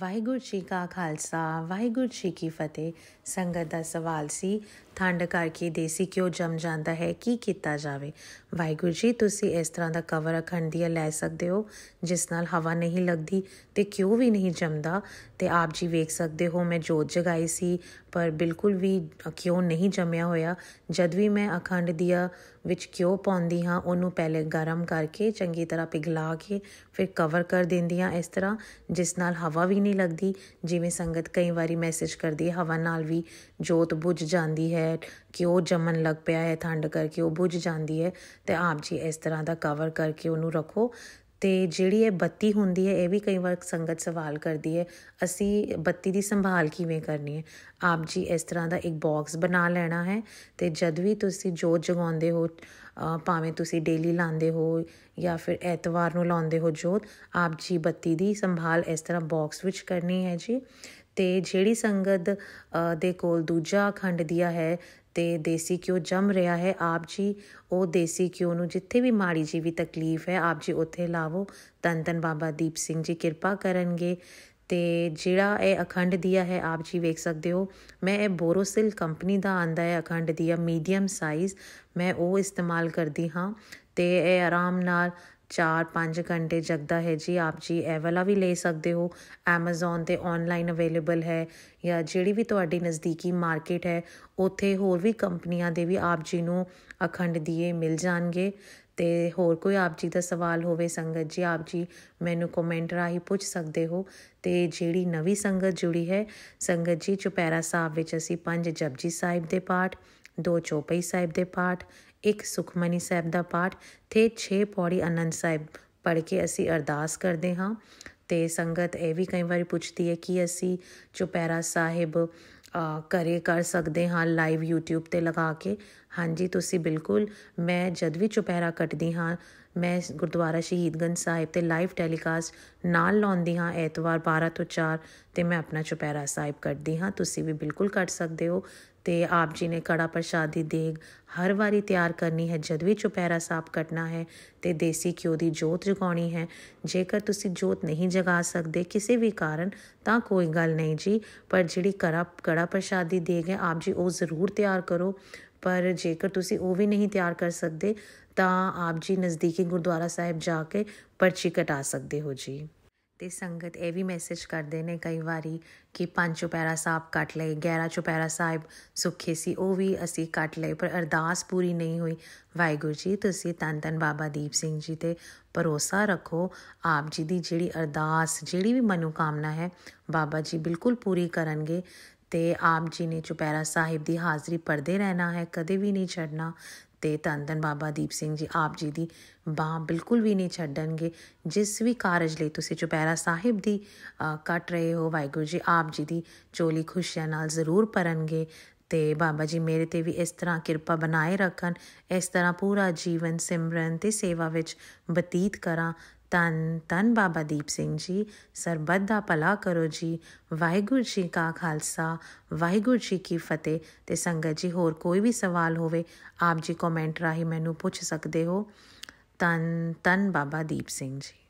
ਵਾਹਿਗੁਰੂ ਜੀ ਕਾ ਖਾਲਸਾ ਵਾਹਿਗੁਰੂ ਜੀ ਕੀ ਫਤਿਹ ਸੰਗਤ ਦਾ ਸਵਾਲ ਸੀ ਠੰਡ ਕਰਕੇ ਦੇਸੀ ਕਿਉਂ ਜੰਮ ਜਾਂਦਾ ਹੈ ਕੀ ਕੀਤਾ ਜਾਵੇ ਵਾਹਿਗੁਰੂ ਜੀ ਤੁਸੀਂ ਇਸ ਤਰ੍ਹਾਂ ਦਾ ਕਵਰ ਅਖੰਡ ਦੀ ਲੈ ਸਕਦੇ ਹੋ ਜਿਸ ਨਾਲ ਹਵਾ ਨਹੀਂ ਲੱਗਦੀ ਤੇ ਕਿਉਂ ਵੀ ਨਹੀਂ ਜੰਮਦਾ ਤੇ ਆਪ ਜੀ ਵੇਖ ਸਕਦੇ ਹੋ ਮੈਂ ਜੋਤ ਜਗਾਈ ਸੀ ਪਰ ਬਿਲਕੁਲ ਵੀ ਕਿਉਂ ਨਹੀਂ ਜੰਮਿਆ ਹੋਇਆ ਜਦ ਵੀ ਮੈਂ ਅਖੰਡ ਦੀਆ ਵਿੱਚ ਕਿਉ ਪਾਉਂਦੀ ਹਾਂ ਉਹਨੂੰ ਪਹਿਲੇ ਗਰਮ ਕਰਕੇ ਚੰਗੀ ਤਰ੍ਹਾਂ ਪਿਘਲਾ ਕੇ ਫਿਰ ਕਵਰ ਕਰ ਦਿੰਦੀ ਹਾਂ ਇਸ ਤਰ੍ਹਾਂ ਜਿਸ ਨਾਲ ਹਵਾ ਵੀ ਨਹੀਂ ਲੱਗਦੀ ਜਿਵੇਂ ਸੰਗਤ ਕਈ ਵਾਰੀ ਮੈਸੇਜ ਕਰਦੀ ਹੈ ਹਵਾ ਨਾਲ ਵੀ ਜੋਤ ਬੁਝ ਜਾਂਦੀ ਹੈ ਕਿਉਂ ਜੰਮਣ ਲੱਗ ਪਿਆ ਹੈ ਠੰਡ ਕਰਕੇ ਉਹ ਬੁਝ ਜਾਂਦੀ ਹੈ ਤੇ ਆਪ ਜੀ ਇਸ ਤਰ੍ਹਾਂ ਦਾ ਕਵਰ ਕਰਕੇ ਉਹਨੂੰ ਰੱਖੋ ਤੇ ਜਿਹੜੀ ਇਹ ਬੱਤੀ ਹੁੰਦੀ ਹੈ ਇਹ ਵੀ ਕਈ ਵਾਰ ਸੰਗਤ ਸਵਾਲ ਕਰਦੀ ਹੈ ਅਸੀਂ ਬੱਤੀ ਦੀ ਸੰਭਾਲ ਕਿਵੇਂ ਕਰਨੀ ਹੈ ਆਪ ਜੀ ਇਸ ਤਰ੍ਹਾਂ ਦਾ ਇੱਕ ਬਾਕਸ ਬਣਾ ਲੈਣਾ ਹੈ ਤੇ ਜਦ ਵੀ ਤੁਸੀਂ ਜੋਤ ਜਗਾਉਂਦੇ ਹੋ ਭਾਵੇਂ ਤੁਸੀਂ ਡੇਲੀ ਲਾਉਂਦੇ ਹੋ ਜਾਂ ਫਿਰ ਐਤਵਾਰ ਨੂੰ ਲਾਉਂਦੇ ਹੋ ਜੋਤ ਆਪ ਜੀ ਬੱਤੀ ਦੀ ਸੰਭਾਲ ਇਸ ਤਰ੍ਹਾਂ ਬਾਕਸ ਵਿੱਚ ਕਰਨੀ ਹੈ ਜੀ ਤੇ ਜਿਹੜੀ ਸੰਗਤ ਦੇ ਕੋਲ ਦੂਜਾ ਅਖੰਡ ਦਿਆ ਹੈ ਤੇ ਦੇਸੀ ਕਿਉਂ ਜੰਮ ਰਿਹਾ ਹੈ ਆਪ ਜੀ ਉਹ ਦੇਸੀ ਕਿਉਂ ਨੂੰ ਜਿੱਥੇ ਵੀ ਮਾੜੀ ਜੀ ਵੀ ਤਕਲੀਫ ਹੈ ਆਪ ਜੀ ਉੱਥੇ ਲਾਵੋ ਤਨ ਤਨ ਬਾਬਾ ਦੀਪ ਸਿੰਘ ਜੀ ਕਿਰਪਾ ਕਰਨਗੇ ਤੇ ਜਿਹੜਾ ਇਹ ਅਖੰਡ ਦੀਆ ਹੈ ਆਪ ਜੀ ਵੇਖ ਸਕਦੇ ਹੋ ਮੈਂ ਇਹ ਬੋਰੋਸਿਲ ਕੰਪਨੀ ਦਾ ਆਂਦਾ ਹੈ ਅਖੰਡ ਦੀਆ ਮੀਡੀਅਮ ਸਾਈਜ਼ ਮੈਂ ਉਹ ਇਸਤੇਮਾਲ ਕਰਦੀ ਹਾਂ ਤੇ ਇਹ ਆਰਾਮ ਨਾਲ 4-5 ਘੰਟੇ ਜਗਦਾ ਹੈ ਜੀ ਆਪ ਜੀ ਇਹ ਵਾਲਾ ਵੀ ਲੈ ਸਕਦੇ ਹੋ Amazon ਤੇ ਆਨਲਾਈਨ ਅਵੇਲੇਬਲ ਹੈ ਜਾਂ ਜਿਹੜੀ ਵੀ ਤੁਹਾਡੀ ਨਜ਼ਦੀਕੀ ਮਾਰਕੀਟ ਹੈ ਉੱਥੇ ਹੋਰ ਵੀ ਕੰਪਨੀਆਂ ਦੇ ਵੀ ਆਪ ਜੀ ਨੂੰ ਅਖੰਡ ਦੀਏ ਮਿਲ ਜਾਣਗੇ ਤੇ ਹੋਰ ਕੋਈ ਆਪ ਜੀ ਦਾ ਸਵਾਲ ਹੋਵੇ ਸੰਗਤ ਜੀ ਆਪ ਜੀ ਮੈਨੂੰ ਕਮੈਂਟ ਰਾਹੀਂ ਪੁੱਛ ਸਕਦੇ ਹੋ ਤੇ ਜਿਹੜੀ ਨਵੀਂ ਸੰਗਤ ਜੁੜੀ ਹੈ ਸੰਗਤ ਜੀ ਚੁਪੈਰਾ ਸਾਹਿਬ ਵਿੱਚ ਅਸੀਂ ਪੰਜ ਜਪਜੀ ਸਾਹਿਬ ਦੇ ਪਾਠ ਦੋ ਚੋਪਈ ਸਾਹਿਬ ਦੇ ਪਾਠ ਇੱਕ ਸੁਖਮਨੀ ਸਾਹਿਬ ਦਾ ਪਾਠ ਤੇ 6 ਪੌੜੀ ਅਨੰਦ ਸਾਹਿਬ ਪੜ੍ਹ ਕੇ ਅਸੀਂ ਅਰਦਾਸ ਕਰਦੇ ਹਾਂ ਤੇ ਸੰਗਤ ਇਹ ਵੀ ਕਈ ਵਾਰੀ ਪੁੱਛਦੀ ਹੈ ਕਿ ਅਸੀਂ ਚੁਪੈਰਾ ਸਾਹਿਬ ਕਰੇ ਕਰ ਸਕਦੇ ਹਾਂ ਲਾਈਵ YouTube ਤੇ ਲਗਾ ਕੇ ਹਾਂਜੀ ਤੁਸੀਂ ਬਿਲਕੁਲ ਮੈਂ ਜਦ ਵੀ ਚੋਪੈਰਾ ਕੱਟਦੀ ਹਾਂ ਮੈਂ ਗੁਰਦੁਆਰਾ ਸ਼ਹੀਦਗੰਜ ਸਾਹਿਬ ਤੇ ਲਾਈਵ ਟੈਲੀਕਾਸਟ ਨਾਲ ਲਾਉਂਦੀ ਹਾਂ ਐਤਵਾਰ 12 ਤੋਂ 4 ਤੇ ਮੈਂ ਆਪਣਾ ਚੁਪਹਿਰਾ ਸਾਹਿਬ ਕਰਦੀ ਹਾਂ ਤੁਸੀਂ ਵੀ ਬਿਲਕੁਲ ਕਰ ਸਕਦੇ ਹੋ ਤੇ ਆਪ ਜੀ ਨੇ ਕੜਾ ਪ੍ਰਸ਼ਾਦ ਦੀ ਦੇਗ ਹਰ ਵਾਰੀ ਤਿਆਰ ਕਰਨੀ ਹੈ ਜਦ ਵੀ ਚੁਪਹਿਰਾ ਸਾਹਿਬ ਕੱਟਣਾ ਹੈ ਤੇ ਦੇਸੀ ਘਿਓ ਦੀ ਜੋਤ ਜਗਾਉਣੀ ਹੈ ਜੇਕਰ ਤੁਸੀਂ ਜੋਤ ਨਹੀਂ ਜਗਾ ਸਕਦੇ ਕਿਸੇ ਵੀ ਕਾਰਨ ਤਾਂ ਕੋਈ ਗੱਲ ਨਹੀਂ ਜੀ ਪਰ ਜਿਹੜੀ ਕੜਾ ਕੜਾ ਪ੍ਰਸ਼ਾਦ ਦੀ ਦੇਗ ਹੈ ਆਪ ਜੀ ਉਹ ਜ਼ਰੂਰ ਤਿਆਰ ਕਰੋ ਪਰ ਜੇਕਰ ਤੁਸੀਂ ਉਹ ਵੀ ਨਹੀਂ ਤਿਆਰ ਕਰ ਸਕਦੇ ਤਾਂ ਆਪ ਜੀ ਨਜ਼ਦੀਕੀ ਗੁਰਦੁਆਰਾ ਸਾਹਿਬ ਜਾ ਕੇ ਪਰਚੀ ਕਟਾ ਸਕਦੇ ਹੋ ਜੀ ਤੇ ਸੰਗਤ ਇਹ ਵੀ ਮੈਸੇਜ ਕਰਦੇ ਨੇ ਕਈ ਵਾਰੀ ਕਿ ਪੰਜ ਚੁਪਹਿਰਾ ਸਾਹਿਬ ਕੱਟ ਲਏ 11 ਚੁਪੈਰਾ ਸਾਹਿਬ ਸੁੱਖੇ ਸੀ ਉਹ ਵੀ ਅਸੀਂ ਕੱਟ ਲਏ ਪਰ ਅਰਦਾਸ ਪੂਰੀ ਨਹੀਂ ਹੋਈ ਵਾਹਿਗੁਰੂ ਜੀ ਤੁਸੀਂ ਤਨ ਤਨ ਬਾਬਾ ਦੀਪ ਸਿੰਘ ਜੀ ਤੇ ਭਰੋਸਾ ਰੱਖੋ ਆਪ ਜੀ ਦੀ ਜਿਹੜੀ ਅਰਦਾਸ ਜਿਹੜੀ ਵੀ ਮਨੋ ਕਾਮਨਾ ਹੈ ਬਾਬਾ ਜੀ ਬਿਲਕੁਲ ਪੂਰੀ ਕਰਨਗੇ ਤੇ ਆਪ ਜੀ ਨੇ ਚੁਪੈਰਾ ਸਾਹਿਬ ਦੀ ਹਾਜ਼ਰੀ ਪਰਦੇ ਰਹਿਣਾ ਹੈ ਕਦੇ ਵੀ ਨਹੀਂ ਛੱਡਣਾ ਤੇ ਧੰਨ ਬਾਬਾ ਦੀਪ ਸਿੰਘ ਜੀ ਆਪ ਜੀ ਦੀ ਬਾਹ ਬਿਲਕੁਲ ਵੀ ਨਹੀਂ ਛੱਡਣਗੇ ਜਿਸ ਵੀ ਕਾਰਜ ਲਈ ਤੁਸੀਂ ਚੁਪਹਿਰਾ ਸਾਹਿਬ ਦੀ ਕੱਟ ਰਹੇ ਹੋ ਵਾਹਿਗੁਰੂ ਜੀ ਆਪ ਜੀ ਦੀ ਚੋਲੀ ਖੁਸ਼ੀਆਂ ਨਾਲ ਜ਼ਰੂਰ ਪਰਣਗੇ ਤੇ ਬਾਬਾ ਜੀ ਮੇਰੇ ਤੇ ਵੀ ਇਸ ਤਰ੍ਹਾਂ ਕਿਰਪਾ ਬਣਾਏ ਰੱਖਣ ਇਸ ਤਰ੍ਹਾਂ ਪੂਰਾ ਜੀਵਨ ਸਿਮਰਨ ਤੇ ਸੇਵਾ ਵਿੱਚ ਬਤੀਤ ਕਰਾਂ ਤਨ ਤਨ ਬਾਬਾ ਦੀਪ ਸਿੰਘ ਜੀ ਸਰਬੱਤ ਦਾ ਭਲਾ ਕਰੋ ਜੀ ਵਾਹਿਗੁਰੂ ਜੀ ਕਾ ਖਾਲਸਾ ਵਾਹਿਗੁਰੂ ਜੀ ਕੀ ਫਤਿਹ ਤੇ ਸੰਗਤ ਜੀ ਹੋਰ ਕੋਈ ਵੀ ਸਵਾਲ ਹੋਵੇ ਆਪ ਜੀ ਕਮੈਂਟ ਰਾਹੀਂ ਮੈਨੂੰ ਪੁੱਛ ਸਕਦੇ ਹੋ ਤਨ ਤਨ ਬਾਬਾ ਦੀਪ ਸਿੰਘ ਜੀ